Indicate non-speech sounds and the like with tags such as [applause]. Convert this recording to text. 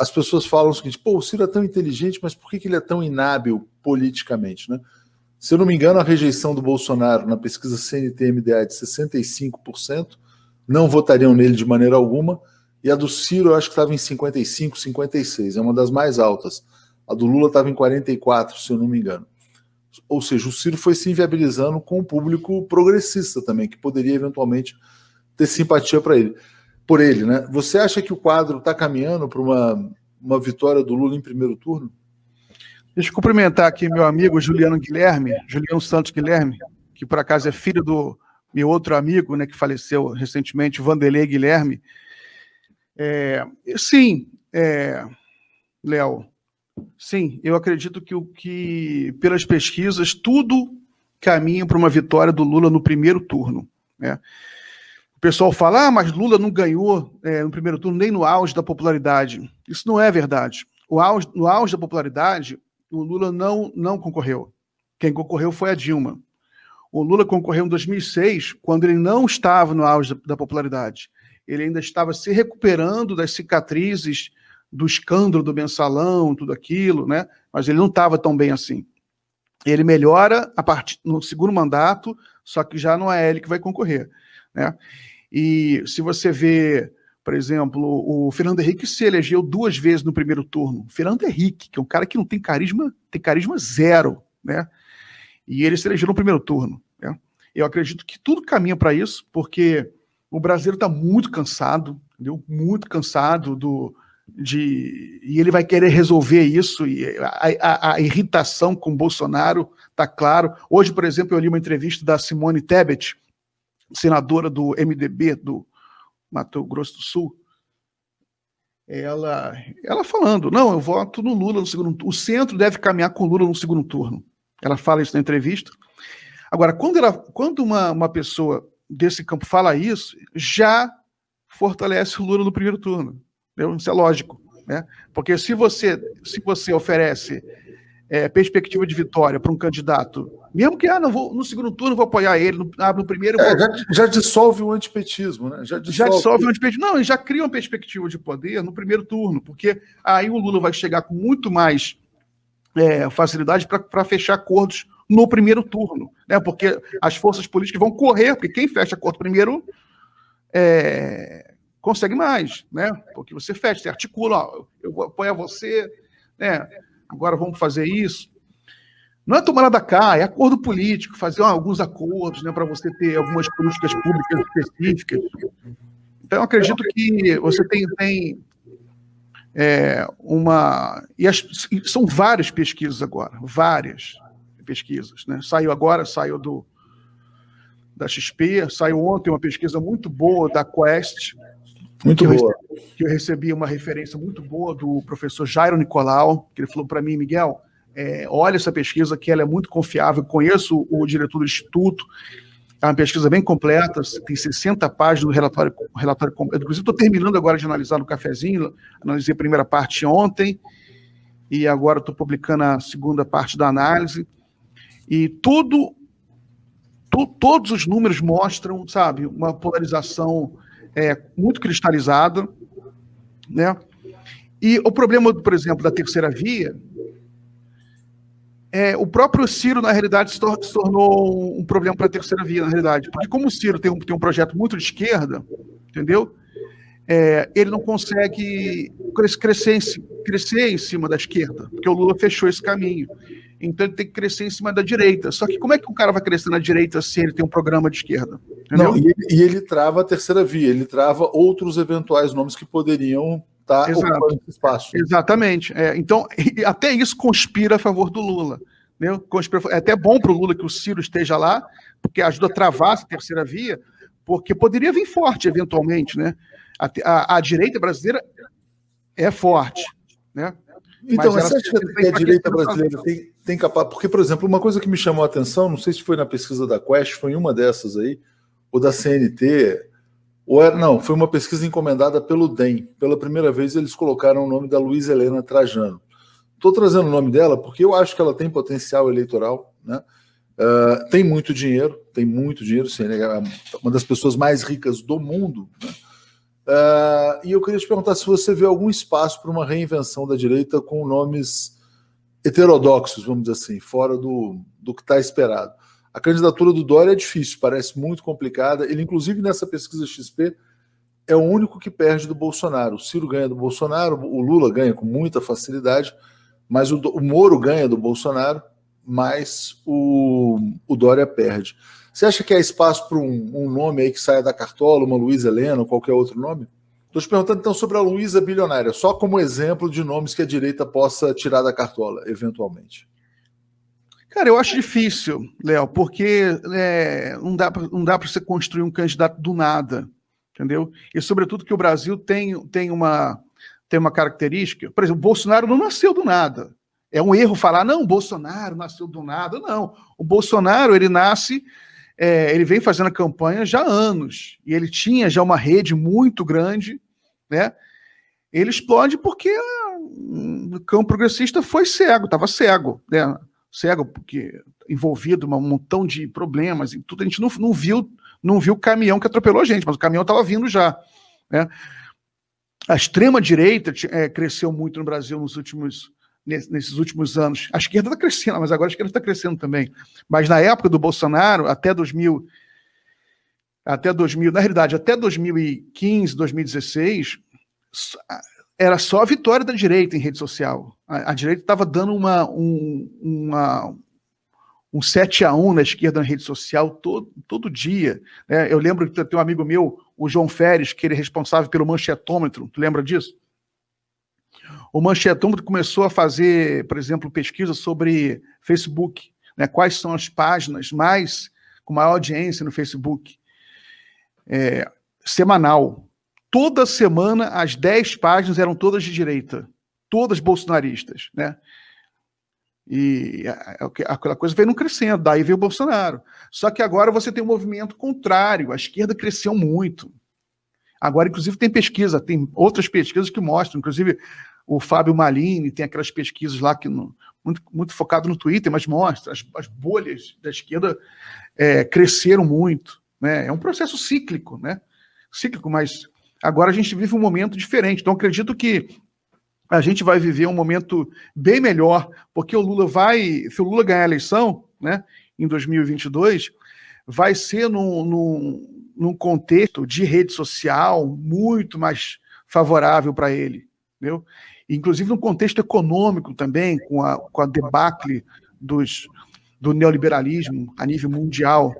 as pessoas falam o seguinte: pô, o Ciro é tão inteligente, mas por que, que ele é tão inábil politicamente, né? Se eu não me engano, a rejeição do Bolsonaro na pesquisa CNT-MDA é de 65%, não votariam nele de maneira alguma, e a do Ciro eu acho que estava em 55%, 56%, é uma das mais altas. A do Lula estava em 44%, se eu não me engano. Ou seja, o Ciro foi se inviabilizando com o público progressista também, que poderia eventualmente ter simpatia para ele por ele, né? Você acha que o quadro está caminhando para uma, uma vitória do Lula em primeiro turno? Deixa eu cumprimentar aqui meu amigo Juliano Guilherme, Juliano Santos Guilherme, que por acaso é filho do meu outro amigo, né, que faleceu recentemente, Vanderlei Guilherme. É, sim, é, Léo, sim, eu acredito que o que, pelas pesquisas, tudo caminha para uma vitória do Lula no primeiro turno. Né? O pessoal fala, ah, mas Lula não ganhou é, no primeiro turno nem no auge da popularidade. Isso não é verdade. O auge, no auge da popularidade, o Lula não, não concorreu. Quem concorreu foi a Dilma. O Lula concorreu em 2006, quando ele não estava no auge da popularidade. Ele ainda estava se recuperando das cicatrizes do escândalo do mensalão, tudo aquilo, né? Mas ele não estava tão bem assim. Ele melhora a no segundo mandato, só que já não é ele que vai concorrer, né? E se você vê, por exemplo, o Fernando Henrique se elegeu duas vezes no primeiro turno. Fernando Henrique, que é um cara que não tem carisma, tem carisma zero, né? E ele se elegeu no primeiro turno. Né? Eu acredito que tudo caminha para isso, porque o brasileiro está muito cansado, entendeu? Muito cansado do de e ele vai querer resolver isso e a, a, a irritação com Bolsonaro tá claro. Hoje, por exemplo, eu li uma entrevista da Simone Tebet, senadora do MDB do Mato Grosso do Sul, ela, ela falando, não, eu voto no Lula no segundo turno. O centro deve caminhar com o Lula no segundo turno. Ela fala isso na entrevista. Agora, quando, ela, quando uma, uma pessoa desse campo fala isso, já fortalece o Lula no primeiro turno. Entendeu? Isso é lógico. Né? Porque se você, se você oferece é, perspectiva de vitória para um candidato, mesmo que ah, não vou, no segundo turno vou apoiar ele, no, ah, no primeiro. É, já, já, dissolve o antipetismo, né? Já dissolve, já dissolve o antipetismo. Não, ele já cria uma perspectiva de poder no primeiro turno, porque aí o Lula vai chegar com muito mais é, facilidade para fechar acordos no primeiro turno, né? Porque as forças políticas vão correr, porque quem fecha acordo primeiro é, consegue mais, né? Porque você fecha, você articula, ó, eu vou apoiar você, né? agora vamos fazer isso. Não é tomar da cá, é acordo político, fazer ó, alguns acordos né, para você ter algumas políticas públicas específicas. Então, acredito que você tem, tem é, uma. E, as, são várias pesquisas agora, várias pesquisas. Né? Saiu agora, saiu do, da XP, saiu ontem uma pesquisa muito boa da Quest. Muito boa que eu recebi uma referência muito boa do professor Jairo Nicolau, que ele falou para mim, Miguel, é, olha essa pesquisa que ela é muito confiável, conheço o diretor do Instituto, é uma pesquisa bem completa, tem 60 páginas do relatório, relatório completo. Inclusive, estou terminando agora de analisar no cafezinho, analisei a primeira parte ontem, e agora estou publicando a segunda parte da análise. E tudo, tu, todos os números mostram, sabe, uma polarização é, muito cristalizada, né? E o problema, por exemplo, da terceira via é, o próprio Ciro, na realidade, se, tornou um problema para a terceira via, na realidade. Porque como o Ciro tem um, tem um projeto muito de esquerda, entendeu? É, ele não consegue crescer em, crescer em cima da esquerda, porque o Lula fechou esse caminho. Então ele tem que crescer em cima da direita. Só que como é que o cara vai crescer na direita se ele tem um programa de esquerda? Não, e, e, ele trava a terceira via, ele trava outros eventuais nomes que poderiam estar tá ocupando esse espaço. Exatamente. É, então, [laughs] até isso conspira a favor do Lula. Né? é até bom para o Lula que o Ciro esteja lá, porque ajuda a travar essa terceira via, porque poderia vir forte eventualmente. Né? A, a, a direita brasileira é forte. Né? Então, você acha que a direita brasileira tem, tem capaz? Porque, por exemplo, uma coisa que me chamou a atenção, não sei se foi na pesquisa da Quest, foi em uma dessas aí, o da CNT, ou era, não, foi uma pesquisa encomendada pelo DEM. Pela primeira vez eles colocaram o nome da Luiz Helena Trajano. Estou trazendo o nome dela porque eu acho que ela tem potencial eleitoral, né? Uh, tem muito dinheiro, tem muito dinheiro, sim, é uma das pessoas mais ricas do mundo. Né? Uh, e eu queria te perguntar se você vê algum espaço para uma reinvenção da direita com nomes heterodoxos, vamos dizer assim, fora do, do que está esperado. A candidatura do Dória é difícil, parece muito complicada. Ele, inclusive, nessa pesquisa XP, é o único que perde do Bolsonaro. O Ciro ganha do Bolsonaro, o Lula ganha com muita facilidade, mas o, o Moro ganha do Bolsonaro, mas o, o Dória perde. Você acha que há espaço para um, um, nome aí que saia da cartola, uma Luísa Helena ou qualquer outro nome? Estou te perguntando então sobre a Luísa Bilionária, só como exemplo de nomes que a direita possa tirar da cartola, eventualmente. Cara, eu acho difícil, Léo, porque é, não dá não dá para você construir um candidato do nada, entendeu? E sobretudo que o Brasil tem, tem uma tem uma característica, por exemplo, Bolsonaro não nasceu do nada. É um erro falar não, Bolsonaro nasceu do nada, não. O Bolsonaro ele nasce, é, ele vem fazendo a campanha já há anos e ele tinha já uma rede muito grande, né? Ele explode porque hum, o campo progressista foi cego, estava cego, né? cego, porque envolvido um montão de problemas e tudo, a gente não, não viu não viu o caminhão que atropelou a gente, mas o caminhão estava vindo já. Né? A extrema-direita é, cresceu muito no Brasil nos últimos, nesses últimos anos. A esquerda está crescendo, mas agora a esquerda está crescendo também. Mas na época do Bolsonaro, até 2000, até 2000, na realidade, até 2015, 2016, era só a vitória da direita em rede social. A, a direita estava dando uma, um, uma, um 7 a 1 na esquerda na rede social todo, todo dia. Né? Eu lembro que tem um amigo meu, o João Feres, que ele é responsável pelo manchetômetro. Tu lembra disso? O manchetômetro começou a fazer, por exemplo, pesquisa sobre Facebook. Né? Quais são as páginas mais com maior audiência no Facebook? É, semanal toda semana as 10 páginas eram todas de direita, todas bolsonaristas, né? E aquela coisa veio não crescendo, daí veio o Bolsonaro. Só que agora você tem um movimento contrário, a esquerda cresceu muito. Agora, inclusive, tem pesquisa, tem outras pesquisas que mostram, inclusive o Fábio Malini tem aquelas pesquisas lá que no, muito, muito focado no Twitter, mas mostra, as, as bolhas da esquerda é, cresceram muito. Né? É um processo cíclico, né? Cíclico, mas Agora a gente vive um momento diferente. Então, acredito que a gente vai viver um momento bem melhor, porque o Lula vai, se o Lula ganhar a eleição, né, em 2022, vai ser num, num, num contexto de rede social muito mais favorável para ele, entendeu? Inclusive no contexto econômico também, com a, com a debacle dos, do neoliberalismo a nível mundial.